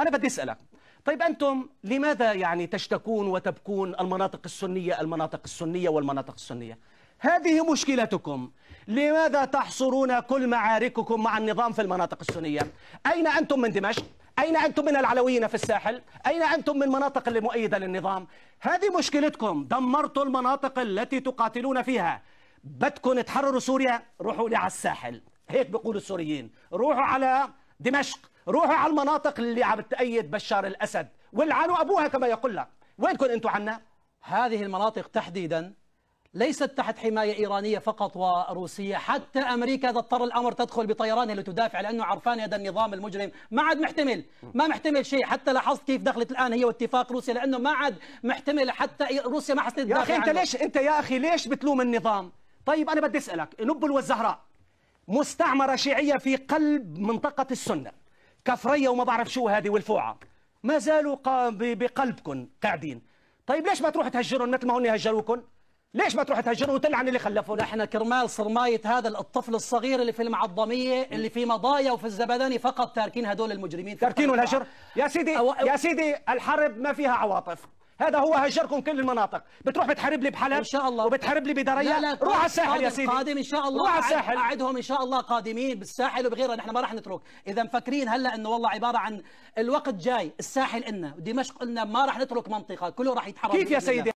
أنا بدي أسألك طيب أنتم لماذا يعني تشتكون وتبكون المناطق السنية المناطق السنية والمناطق السنية هذه مشكلتكم لماذا تحصرون كل معارككم مع النظام في المناطق السنية أين أنتم من دمشق أين أنتم من العلويين في الساحل أين أنتم من مناطق المؤيدة للنظام هذه مشكلتكم دمرتوا المناطق التي تقاتلون فيها بدكم تحرروا سوريا روحوا لي على الساحل هيك بيقولوا السوريين روحوا على دمشق روحوا على المناطق اللي عم تأيد بشار الأسد والعنوا أبوها كما يقول لك وينكم أنتم عنا؟ هذه المناطق تحديدا ليست تحت حماية إيرانية فقط وروسية حتى أمريكا إذا اضطر الأمر تدخل بطيرانها لتدافع لأنه عرفان هذا النظام المجرم ما عاد محتمل ما محتمل شيء حتى لاحظت كيف دخلت الآن هي واتفاق روسيا لأنه ما عاد محتمل حتى روسيا ما حسنت يا أخي أنت ليش أنت يا أخي ليش بتلوم النظام طيب أنا بدي أسألك نبل والزهراء مستعمرة شيعية في قلب منطقة السنة كفرية وما بعرف شو هذه والفوعة ما زالوا بقلبكم قاعدين طيب ليش ما تروح تهجرهم مثل ما هن هجروكم ليش ما تروح تهجرهم وتلعن اللي خلفوا احنا كرمال صرمايه هذا الطفل الصغير اللي في المعظميه اللي في مضايا وفي الزبداني فقط تاركين هدول المجرمين تاركين الهجر يا سيدي أو... يا سيدي الحرب ما فيها عواطف هذا هو هجركم كل المناطق بتروح بتحارب لي بحلب ان شاء الله وبتحارب لي بدريا لا لا روح على الساحل يا سيدي قادم ان شاء الله روح على الساحل اعدهم ان شاء الله قادمين بالساحل وبغيره نحن ما راح نترك اذا مفكرين هلا انه والله عباره عن الوقت جاي الساحل إلنا ودمشق إلنا ما راح نترك منطقه كله راح يتحرر كيف يا سيدي